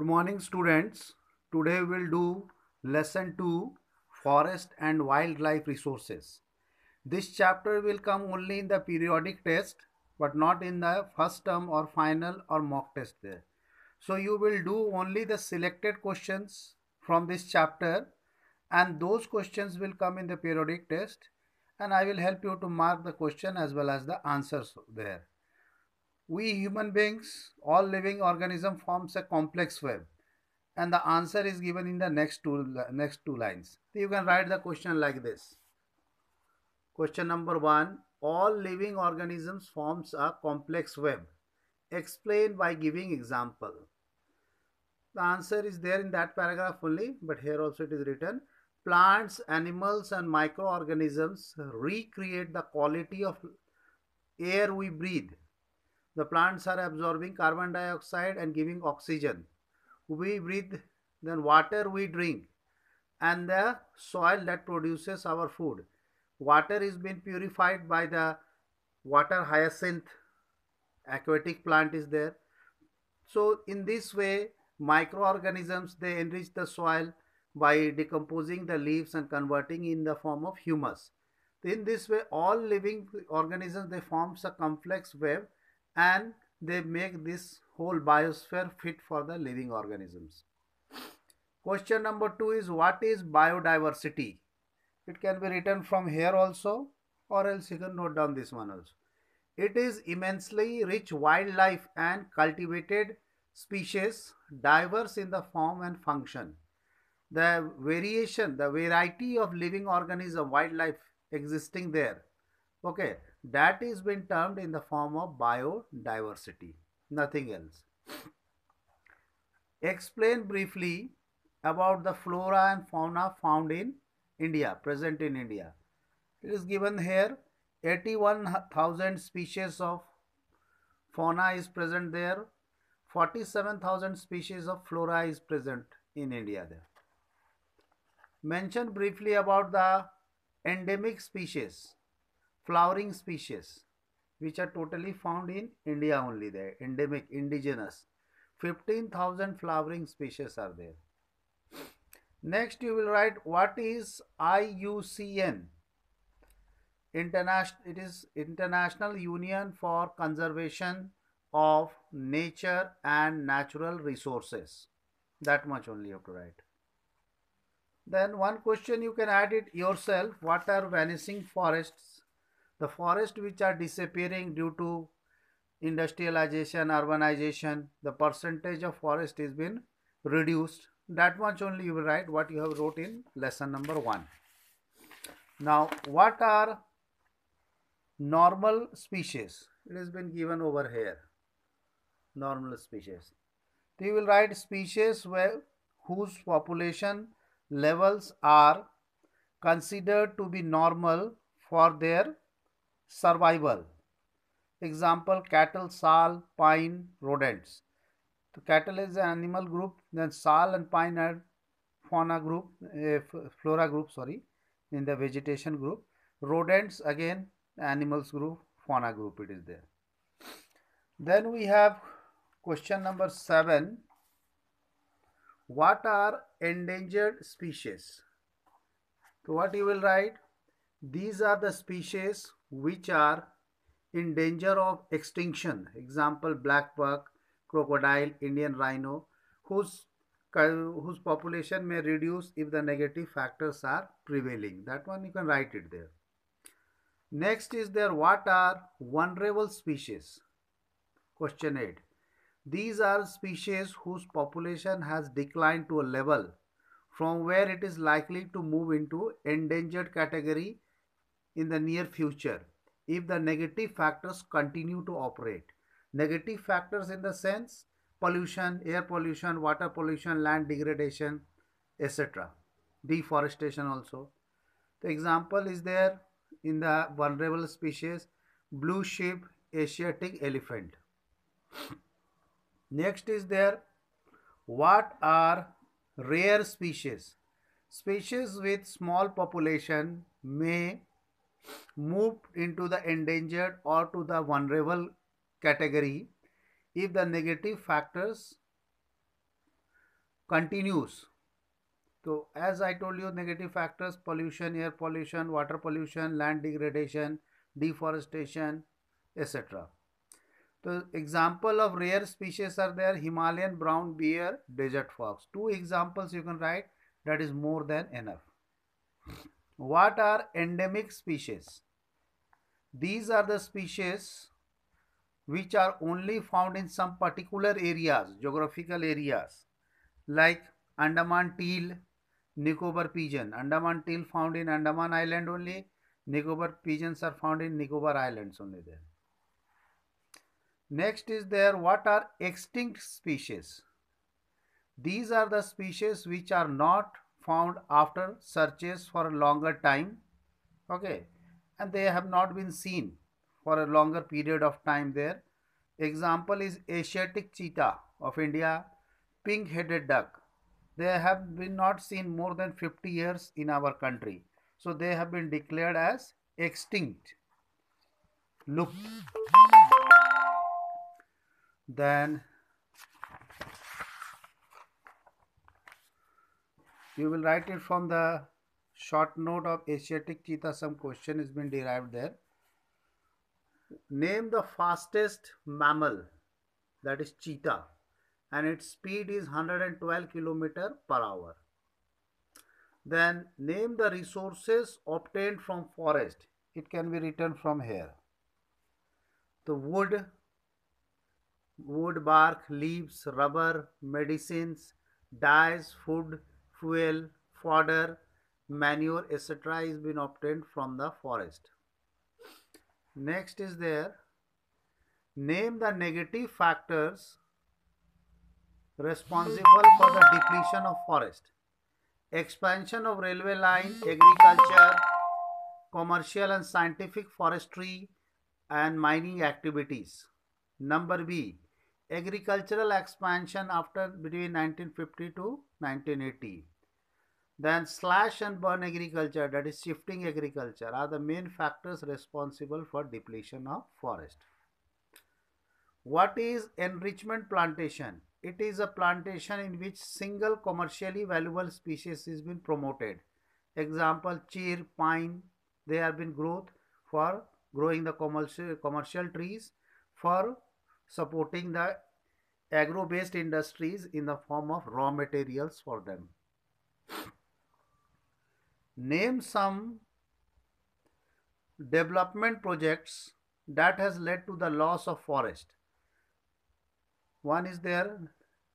Good morning students. Today we will do lesson 2 forest and wildlife resources. This chapter will come only in the periodic test but not in the first term or final or mock test there. So you will do only the selected questions from this chapter and those questions will come in the periodic test and I will help you to mark the question as well as the answers there. We human beings, all living organism forms a complex web and the answer is given in the next two, next two lines. So you can write the question like this. Question number one, all living organisms forms a complex web. Explain by giving example. The answer is there in that paragraph only, but here also it is written. Plants, animals and microorganisms recreate the quality of air we breathe the plants are absorbing carbon dioxide and giving oxygen. We breathe, then water we drink, and the soil that produces our food. Water is being purified by the water hyacinth, aquatic plant is there. So in this way, microorganisms, they enrich the soil by decomposing the leaves and converting in the form of humus. In this way, all living organisms, they forms a complex web and they make this whole biosphere fit for the living organisms. Question number two is what is biodiversity? It can be written from here also or else you can note down this one also. It is immensely rich wildlife and cultivated species diverse in the form and function. The variation, the variety of living organism, wildlife existing there. Okay, that is been termed in the form of biodiversity, nothing else. Explain briefly about the flora and fauna found in India, present in India. It is given here 81,000 species of fauna is present there, 47,000 species of flora is present in India there. Mention briefly about the endemic species flowering species which are totally found in India only there, endemic, indigenous. 15,000 flowering species are there. Next you will write what is IUCN? International, it is International Union for Conservation of Nature and Natural Resources. That much only you have to write. Then one question you can add it yourself. What are vanishing forests? The forests which are disappearing due to industrialization, urbanization, the percentage of forest is been reduced. That much only you will write what you have wrote in lesson number one. Now, what are normal species? It has been given over here. Normal species. We you will write species where, whose population levels are considered to be normal for their survival. Example cattle, sal, pine, rodents. So cattle is an animal group, then sal and pine are fauna group, uh, flora group, sorry, in the vegetation group. Rodents again animals group, fauna group it is there. Then we have question number 7. What are endangered species? So what you will write? These are the species which are in danger of extinction. Example, black buck, crocodile, Indian rhino, whose, whose population may reduce if the negative factors are prevailing. That one you can write it there. Next is there what are vulnerable species? Question 8. These are species whose population has declined to a level from where it is likely to move into endangered category in the near future if the negative factors continue to operate. Negative factors in the sense pollution, air pollution, water pollution, land degradation, etc. Deforestation also. The example is there in the vulnerable species blue sheep Asiatic elephant. Next is there what are rare species? Species with small population may moved into the endangered or to the vulnerable category if the negative factors continues so as i told you negative factors pollution air pollution water pollution land degradation deforestation etc so example of rare species are there himalayan brown bear desert fox two examples you can write that is more than enough what are endemic species? These are the species which are only found in some particular areas, geographical areas like Andaman teal, Nicobar pigeon. Andaman teal found in Andaman island only, Nicobar pigeons are found in Nicobar islands only there. Next is there what are extinct species? These are the species which are not found after searches for a longer time okay and they have not been seen for a longer period of time there example is asiatic cheetah of india pink headed duck they have been not seen more than 50 years in our country so they have been declared as extinct look then you will write it from the short note of Asiatic cheetah. Some question has been derived there. Name the fastest mammal that is cheetah and its speed is 112 kilometer per hour. Then name the resources obtained from forest. It can be written from here. The wood, wood bark, leaves, rubber, medicines, dyes, food, fuel, fodder, manure, etc. is been obtained from the forest. Next is there, name the negative factors responsible for the depletion of forest. Expansion of railway line, agriculture, commercial and scientific forestry and mining activities. Number B, agricultural expansion after between 1950 to 1980. Then slash and burn agriculture, that is shifting agriculture, are the main factors responsible for depletion of forest. What is enrichment plantation? It is a plantation in which single commercially valuable species is been promoted. Example, cheer, pine, they have been growth for growing the commercial, commercial trees, for supporting the agro-based industries in the form of raw materials for them. Name some development projects that has led to the loss of forest. One is there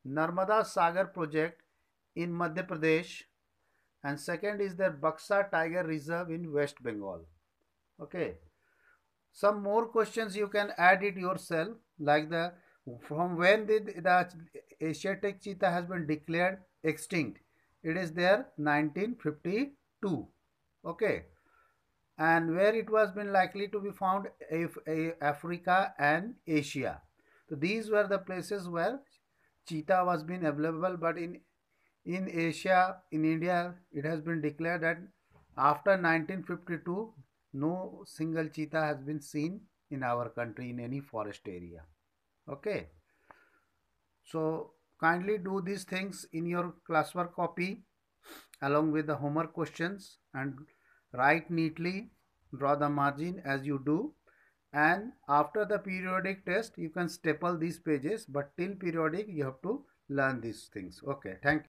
Narmada Sagar project in Madhya Pradesh and second is there Baksa Tiger Reserve in West Bengal. Okay. Some more questions you can add it yourself like the from when did the Asiatic cheetah has been declared extinct. It is there 1950 2 okay and where it was been likely to be found if africa and asia so these were the places where cheetah was been available but in in asia in india it has been declared that after 1952 no single cheetah has been seen in our country in any forest area okay so kindly do these things in your classwork copy along with the homework questions and write neatly, draw the margin as you do and after the periodic test you can staple these pages but till periodic you have to learn these things. Okay, thank you.